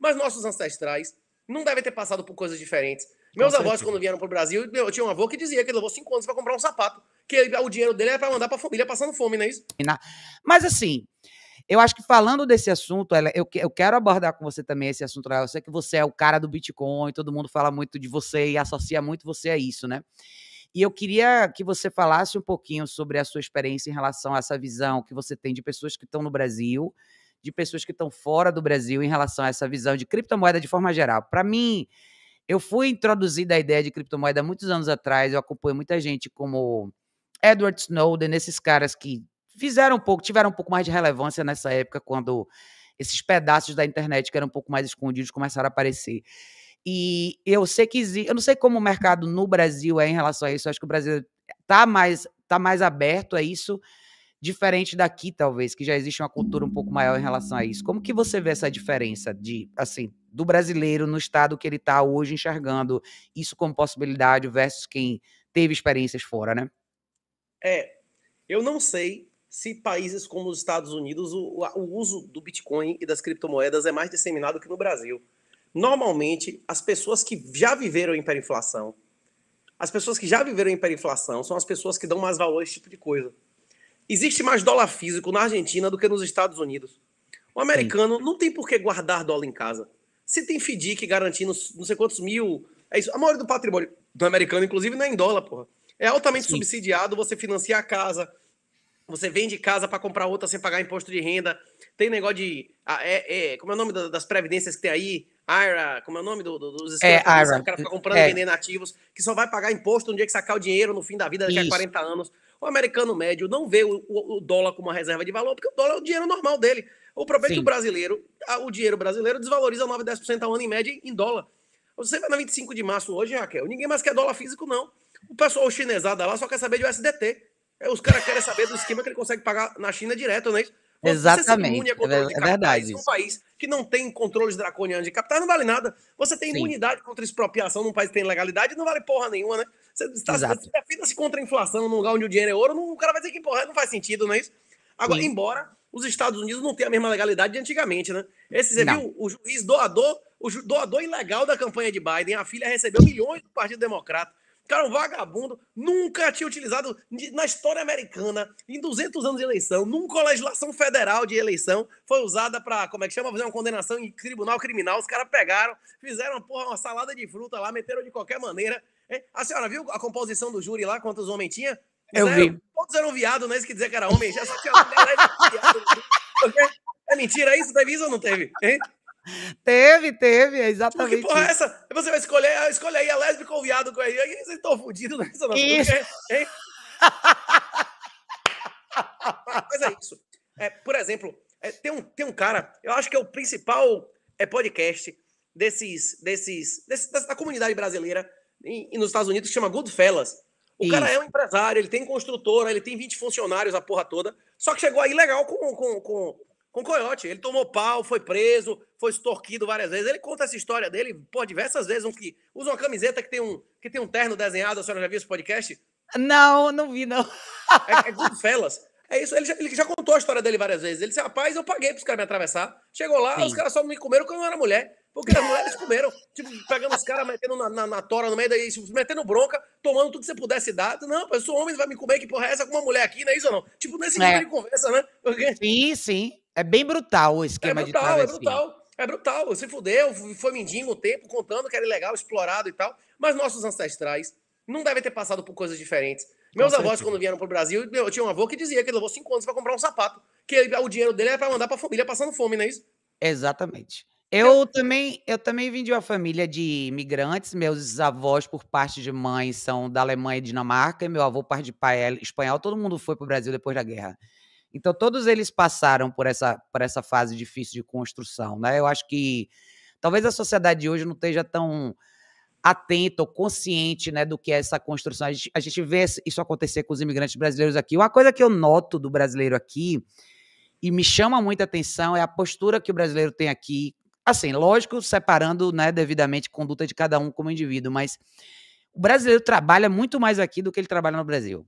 Mas nossos ancestrais não devem ter passado por coisas diferentes. Meus Com avós, certeza. quando vieram para o Brasil, eu tinha um avô que dizia que ele levou cinco anos para comprar um sapato, que ele, o dinheiro dele era para mandar para a família passando fome, não é isso? Mas assim, eu acho que falando desse assunto, eu quero abordar com você também esse assunto. Eu sei que você é o cara do Bitcoin, todo mundo fala muito de você e associa muito você a isso, né? E eu queria que você falasse um pouquinho sobre a sua experiência em relação a essa visão que você tem de pessoas que estão no Brasil de pessoas que estão fora do Brasil em relação a essa visão de criptomoeda de forma geral. Para mim, eu fui introduzida à ideia de criptomoeda muitos anos atrás, eu acompanho muita gente como Edward Snowden, esses caras que fizeram um pouco, tiveram um pouco mais de relevância nessa época, quando esses pedaços da internet que eram um pouco mais escondidos começaram a aparecer. E eu sei que eu não sei como o mercado no Brasil é em relação a isso, acho que o Brasil está mais, tá mais aberto a isso, diferente daqui, talvez, que já existe uma cultura um pouco maior em relação a isso. Como que você vê essa diferença de, assim, do brasileiro no estado que ele está hoje enxergando isso como possibilidade versus quem teve experiências fora, né? É, eu não sei se países como os Estados Unidos o, o uso do Bitcoin e das criptomoedas é mais disseminado que no Brasil. Normalmente, as pessoas que já viveram hiperinflação, as pessoas que já viveram hiperinflação são as pessoas que dão mais valor a esse tipo de coisa. Existe mais dólar físico na Argentina do que nos Estados Unidos. O americano Sim. não tem por que guardar dólar em casa. Se tem FDIC garantindo não sei quantos mil. É isso. A maioria do patrimônio do americano, inclusive, não é em dólar, porra. É altamente Sim. subsidiado você financia a casa, você vende casa para comprar outra sem pagar imposto de renda. Tem negócio de. Ah, é, é, como é o nome das previdências que tem aí? IRA, como é o nome do, do, dos é, IRA. O cara fica comprando é. e vender vendendo ativos, que só vai pagar imposto no dia que sacar o dinheiro no fim da vida, daqui a 40 anos. O americano médio não vê o, o, o dólar como uma reserva de valor, porque o dólar é o dinheiro normal dele. O problema Sim. é que o brasileiro, o dinheiro brasileiro desvaloriza 9, 10% ao ano em média em dólar. Você vai na 25 de março hoje, Raquel, ninguém mais quer dólar físico, não. O pessoal chinesado lá só quer saber de USDT. É, os caras querem saber do esquema que ele consegue pagar na China direto, não é isso? Exatamente. É, verdade. um país que não tem controles draconianos de capitais, não vale nada. Você tem Sim. imunidade contra expropriação num país que tem legalidade, não vale porra nenhuma, né? Você, está, você se contra a inflação num lugar onde o dinheiro é ouro, não, o cara vai dizer que porra, não faz sentido, não é isso? Agora, Sim. embora os Estados Unidos não tenham a mesma legalidade de antigamente, né? Esse, você não. viu, o juiz doador, o doador ilegal da campanha de Biden, a filha recebeu milhões do Partido Democrata. Cara, um vagabundo nunca tinha utilizado na história americana, em 200 anos de eleição, nunca a legislação federal de eleição foi usada para, como é que chama, fazer uma condenação em tribunal criminal. Os caras pegaram, fizeram porra, uma salada de fruta lá, meteram de qualquer maneira. A senhora viu a composição do júri lá, quantos homens tinha? Eu vi. Todos eram viados, não é isso que dizer que era homem, já só tinha mulher, era viado. Né? É mentira isso? Teve isso ou não teve? Hein? Teve, teve, exatamente. É tipo, que porra é essa? Você vai escolher, ah, escolher aí a lésbica ou viado com aí. Vocês estão fodidos nessa, não. Isso. Porque, Mas é isso. É, por exemplo, é, tem, um, tem um cara, eu acho que é o principal é, podcast desses, desses, desse, da comunidade brasileira e, nos Estados Unidos que chama Goodfellas. O isso. cara é um empresário, ele tem construtora, ele tem 20 funcionários, a porra toda. Só que chegou aí legal com, com, com com coiote. Ele tomou pau, foi preso, foi extorquido várias vezes. Ele conta essa história dele, por diversas vezes. Um que usa uma camiseta que tem um, que tem um terno desenhado. A senhora já viu esse podcast? Não, não vi, não. É, é Goodfellas. É isso, ele já, ele já, contou a história dele várias vezes. Ele disse, rapaz, eu paguei pros caras me atravessar. Chegou lá, Sim. os caras só me comeram quando eu era mulher. Porque as mulheres comeram, tipo, pegando os caras, metendo na, na, na, tora no meio daí, tipo, metendo bronca, tomando tudo que você pudesse dar. Não, eu sou homem, vai me comer, que porra é essa com uma mulher aqui, não é isso ou não? Tipo, nesse é. tipo de conversa, né? Porque... Sim, sim. É bem brutal o é esquema de é brutal, É brutal, é brutal. Se fudeu, foi mendigo o tempo, contando que era ilegal, explorado e tal. Mas nossos ancestrais não devem ter passado por coisas diferentes. Meus avós, quando vieram pro Brasil, eu tinha um avô que dizia que ele levou cinco anos para comprar um sapato. Que ele, o dinheiro dele era para mandar pra família passando fome, não é isso? Exatamente. Eu também, eu também vim de uma família de imigrantes. Meus avós, por parte de mãe, são da Alemanha e Dinamarca. E meu avô, por parte de pai, é espanhol. Todo mundo foi pro Brasil depois da guerra. Então, todos eles passaram por essa, por essa fase difícil de construção. Né? Eu acho que talvez a sociedade de hoje não esteja tão atenta ou consciente né, do que é essa construção. A gente, a gente vê isso acontecer com os imigrantes brasileiros aqui. Uma coisa que eu noto do brasileiro aqui e me chama muita atenção é a postura que o brasileiro tem aqui. Assim, lógico, separando né, devidamente conduta de cada um como indivíduo, mas o brasileiro trabalha muito mais aqui do que ele trabalha no Brasil.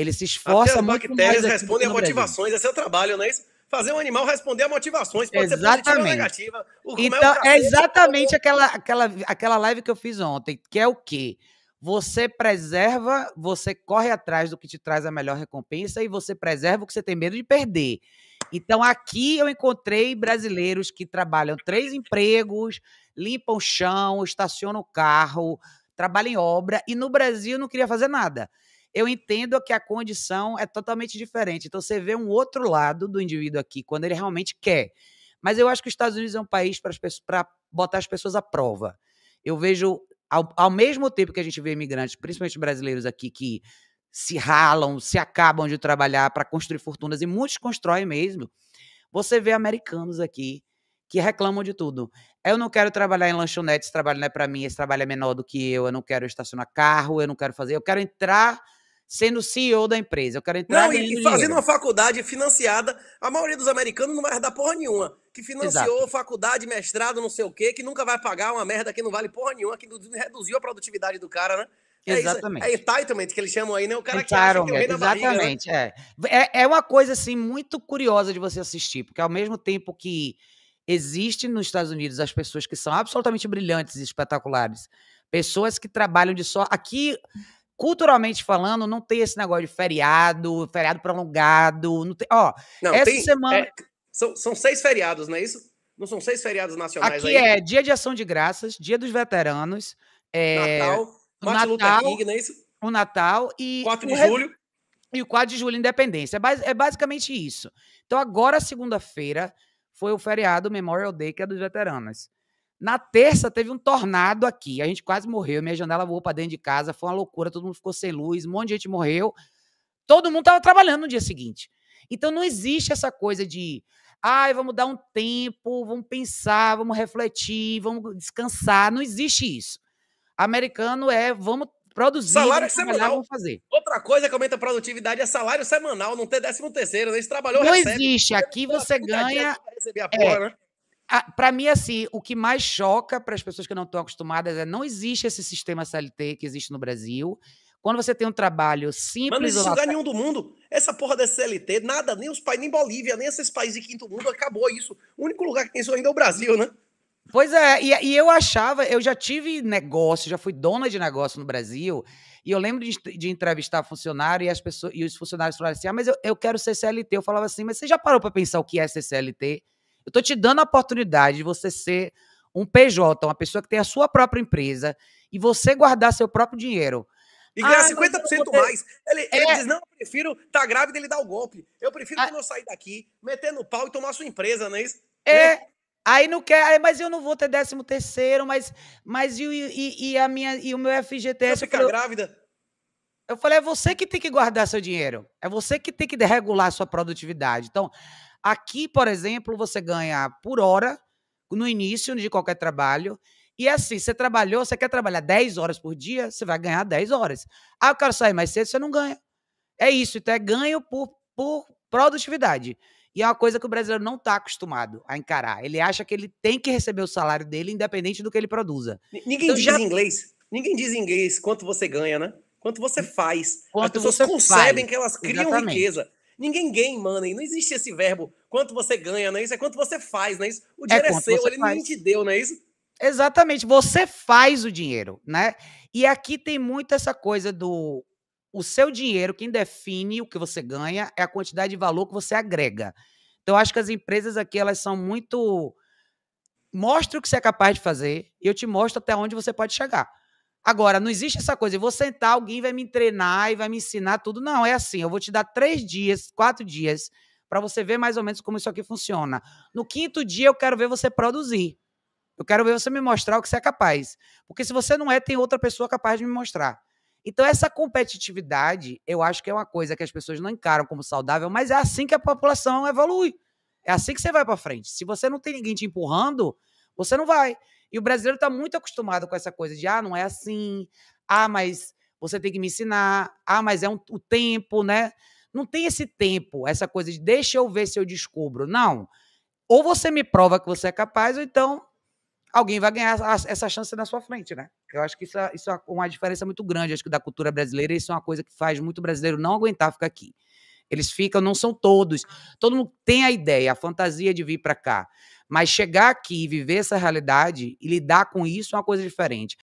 Ele se esforça Até as bactérias mais respondem a motivações, esse é seu trabalho, não é isso? Fazer um animal responder a motivações, pode exatamente. ser positiva negativa. É então, é, é exatamente aquela, aquela, aquela live que eu fiz ontem, que é o quê? Você preserva, você corre atrás do que te traz a melhor recompensa e você preserva o que você tem medo de perder. Então, aqui eu encontrei brasileiros que trabalham três empregos, limpam o chão, estacionam o carro, trabalham em obra, e no Brasil não queria fazer nada eu entendo que a condição é totalmente diferente. Então você vê um outro lado do indivíduo aqui, quando ele realmente quer. Mas eu acho que os Estados Unidos é um país para botar as pessoas à prova. Eu vejo, ao, ao mesmo tempo que a gente vê imigrantes, principalmente brasileiros aqui, que se ralam, se acabam de trabalhar para construir fortunas, e muitos constroem mesmo. Você vê americanos aqui que reclamam de tudo. Eu não quero trabalhar em lanchonete, esse trabalho não é para mim, esse trabalho é menor do que eu, eu não quero estacionar carro, eu não quero fazer, eu quero entrar sendo CEO da empresa. Eu quero entrar Não, e, e fazendo uma faculdade financiada, a maioria dos americanos não vai dar porra nenhuma. Que financiou Exato. faculdade, mestrado, não sei o quê, que nunca vai pagar uma merda que não vale porra nenhuma, que reduziu a produtividade do cara, né? É exatamente. Isso, é entitlement que eles chamam aí, né? O cara que acha que é o rei da Exatamente, barriga, né? é. é. É uma coisa, assim, muito curiosa de você assistir, porque ao mesmo tempo que existe nos Estados Unidos as pessoas que são absolutamente brilhantes e espetaculares, pessoas que trabalham de só... Aqui culturalmente falando, não tem esse negócio de feriado, feriado prolongado. Não tem, ó, não, essa tem, semana. É, são, são seis feriados, não é isso? Não são seis feriados nacionais Aqui aí? é Dia de Ação de Graças, Dia dos Veteranos, é, Natal, o Natal, King, não é isso? O Natal e. 4 de o, julho. E o 4 de julho, Independência. É, é basicamente isso. Então, agora, segunda-feira, foi o feriado Memorial Day, que é dos veteranos. Na terça teve um tornado aqui, a gente quase morreu, minha janela voou para dentro de casa, foi uma loucura, todo mundo ficou sem luz, um monte de gente morreu. Todo mundo estava trabalhando no dia seguinte. Então não existe essa coisa de, ai, ah, vamos dar um tempo, vamos pensar, vamos refletir, vamos descansar, não existe isso. Americano é, vamos produzir, salário vamos semanal. vamos fazer. Outra coisa que aumenta a produtividade é salário semanal, não ter décimo terceiro, né? trabalhou, Não recebe. existe, aqui você ganha... a é, porra, é, né? para mim, assim, o que mais choca para as pessoas que não estão acostumadas é não existe esse sistema CLT que existe no Brasil. Quando você tem um trabalho simples. Mas não existe lugar nenhum do mundo. Essa porra da CLT, nada, nem os países, nem Bolívia, nem esses países de quinto mundo, acabou isso. O único lugar que tem isso ainda é o Brasil, né? Pois é, e, e eu achava, eu já tive negócio, já fui dona de negócio no Brasil, e eu lembro de, de entrevistar funcionário e as pessoas e os funcionários falaram assim: ah, mas eu, eu quero ser CLT. Eu falava assim, mas você já parou para pensar o que é ser CLT? Eu estou te dando a oportunidade de você ser um PJ, uma pessoa que tem a sua própria empresa, e você guardar seu próprio dinheiro. E ganhar ah, 50% ter... mais. Ele, é... ele, diz: não, eu prefiro estar tá grávida ele dar o golpe. Eu prefiro ah. eu sair daqui, meter no pau e tomar sua empresa, não é isso? É. é. Aí não quer, mas eu não vou ter 13 terceiro, mas, mas e, e, e, a minha, e o meu FGTS. Você ficar grávida? Eu falei, é você que tem que guardar seu dinheiro. É você que tem que regular a sua produtividade. Então, Aqui, por exemplo, você ganha por hora no início de qualquer trabalho. E é assim, você trabalhou, você quer trabalhar 10 horas por dia, você vai ganhar 10 horas. Ah, eu quero sair mais cedo, você não ganha. É isso, então é ganho por, por produtividade. E é uma coisa que o brasileiro não está acostumado a encarar. Ele acha que ele tem que receber o salário dele, independente do que ele produza. Ninguém então, diz já... inglês. Ninguém diz em inglês quanto você ganha, né? Quanto você faz. Quanto As pessoas concebem faz. que elas criam Exatamente. riqueza. Ninguém ganha money, não existe esse verbo. Quanto você ganha, não é isso? É quanto você faz, não é isso? O é dinheiro é, é seu, ele faz. nem te deu, não é isso? Exatamente, você faz o dinheiro, né? E aqui tem muito essa coisa do o seu dinheiro, quem define o que você ganha é a quantidade de valor que você agrega. Então, acho que as empresas aqui, elas são muito. Mostra o que você é capaz de fazer e eu te mostro até onde você pode chegar. Agora, não existe essa coisa, eu vou sentar, alguém vai me treinar e vai me ensinar tudo. Não, é assim, eu vou te dar três dias, quatro dias, para você ver mais ou menos como isso aqui funciona. No quinto dia, eu quero ver você produzir. Eu quero ver você me mostrar o que você é capaz. Porque se você não é, tem outra pessoa capaz de me mostrar. Então, essa competitividade, eu acho que é uma coisa que as pessoas não encaram como saudável, mas é assim que a população evolui. É assim que você vai para frente. Se você não tem ninguém te empurrando, você não vai. E o brasileiro está muito acostumado com essa coisa de, ah, não é assim, ah, mas você tem que me ensinar, ah, mas é um, o tempo, né? Não tem esse tempo, essa coisa de deixa eu ver se eu descubro. Não. Ou você me prova que você é capaz, ou então alguém vai ganhar essa chance na sua frente, né? Eu acho que isso é, isso é uma diferença muito grande, acho que da cultura brasileira, isso é uma coisa que faz muito brasileiro não aguentar ficar aqui. Eles ficam, não são todos. Todo mundo tem a ideia, a fantasia de vir para cá. Mas chegar aqui e viver essa realidade e lidar com isso é uma coisa diferente.